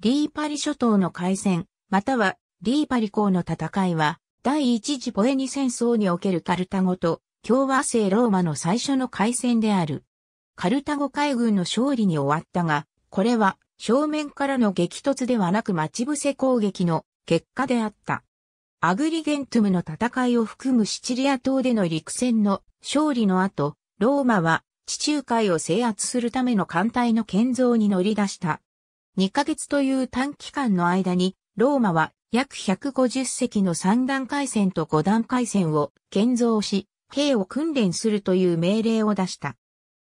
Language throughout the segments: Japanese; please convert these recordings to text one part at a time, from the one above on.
リーパリ諸島の海戦、またはリーパリ港の戦いは、第一次ポエニ戦争におけるカルタゴと共和制ローマの最初の海戦である。カルタゴ海軍の勝利に終わったが、これは正面からの激突ではなく待ち伏せ攻撃の結果であった。アグリゲントゥムの戦いを含むシチリア島での陸戦の勝利の後、ローマは地中海を制圧するための艦隊の建造に乗り出した。2ヶ月という短期間の間に、ローマは約150隻の3段階線と5段階線を建造し、兵を訓練するという命令を出した。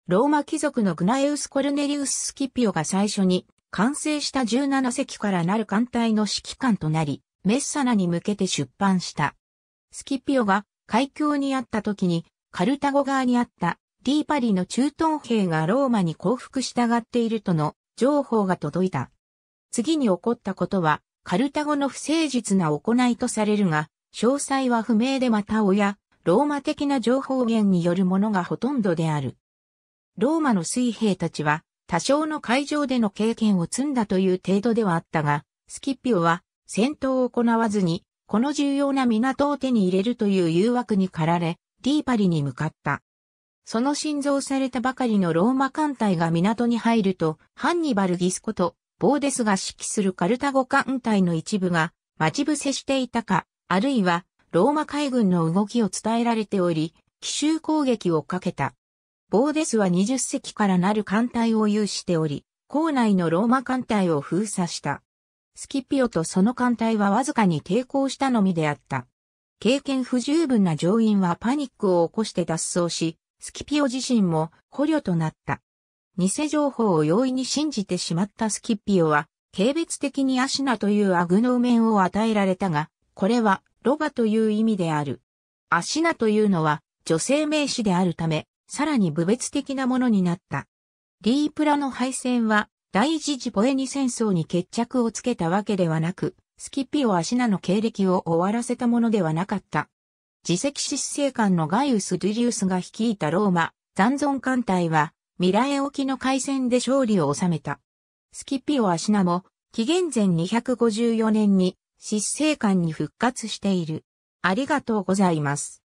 ローマ貴族のグナエウス・コルネリウス・スキピオが最初に完成した17隻からなる艦隊の指揮官となり、メッサナに向けて出版した。スキピオが海峡にあった時に、カルタゴ側にあったディーパリの駐屯兵がローマに降伏したがっているとの情報が届いた。次に起こったことは、カルタゴの不誠実な行いとされるが、詳細は不明でまた親、ローマ的な情報源によるものがほとんどである。ローマの水兵たちは、多少の会場での経験を積んだという程度ではあったが、スキッピオは戦闘を行わずに、この重要な港を手に入れるという誘惑に駆られ、ディーパリに向かった。その新造されたばかりのローマ艦隊が港に入ると、ハンニバル・ギスことボーデスが指揮するカルタゴ艦隊の一部が待ち伏せしていたか、あるいはローマ海軍の動きを伝えられており、奇襲攻撃をかけた。ボーデスは20隻からなる艦隊を有しており、港内のローマ艦隊を封鎖した。スキピオとその艦隊はわずかに抵抗したのみであった。経験不十分な乗員はパニックを起こして脱走し、スキピオ自身も捕虜となった。偽情報を容易に信じてしまったスキピオは、軽蔑的にアシナというアグノ面を与えられたが、これはロバという意味である。アシナというのは女性名詞であるため、さらに部別的なものになった。リープラの敗戦は第一次ポエニ戦争に決着をつけたわけではなく、スキピオ・アシナの経歴を終わらせたものではなかった。自責失政官のガイウス・ュリウスが率いたローマ、残存艦隊は、ミラエ沖の海戦で勝利を収めた。スキピオ・アシナも、紀元前254年に、失政官に復活している。ありがとうございます。